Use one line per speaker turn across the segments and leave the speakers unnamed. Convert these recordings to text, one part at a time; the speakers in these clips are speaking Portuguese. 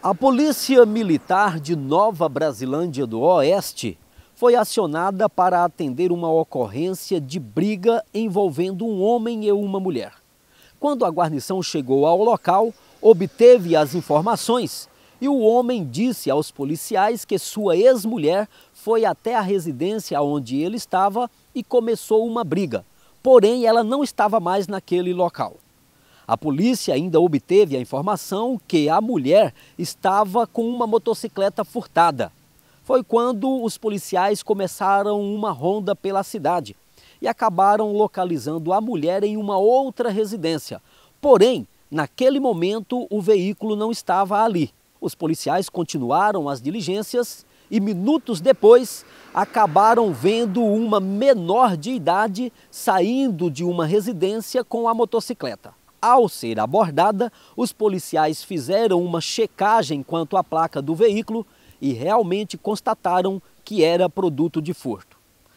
A Polícia Militar de Nova Brasilândia do Oeste foi acionada para atender uma ocorrência de briga envolvendo um homem e uma mulher. Quando a guarnição chegou ao local, obteve as informações e o homem disse aos policiais que sua ex-mulher foi até a residência onde ele estava e começou uma briga. Porém, ela não estava mais naquele local. A polícia ainda obteve a informação que a mulher estava com uma motocicleta furtada. Foi quando os policiais começaram uma ronda pela cidade e acabaram localizando a mulher em uma outra residência. Porém, naquele momento, o veículo não estava ali. Os policiais continuaram as diligências e minutos depois acabaram vendo uma menor de idade saindo de uma residência com a motocicleta. Ao ser abordada, os policiais fizeram uma checagem quanto à placa do veículo e realmente constataram que era produto de furto.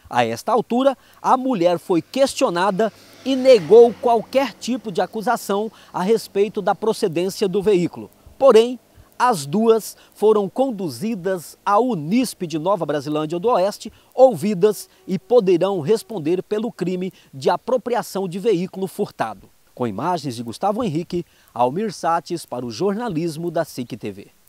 A esta altura, a mulher foi questionada e negou qualquer tipo de acusação a respeito da procedência do veículo. Porém, as duas foram conduzidas à Unispe de Nova Brasilândia do Oeste, ouvidas e poderão responder pelo crime de apropriação de veículo furtado. Com imagens de Gustavo Henrique, Almir Sates para o jornalismo da SIC TV.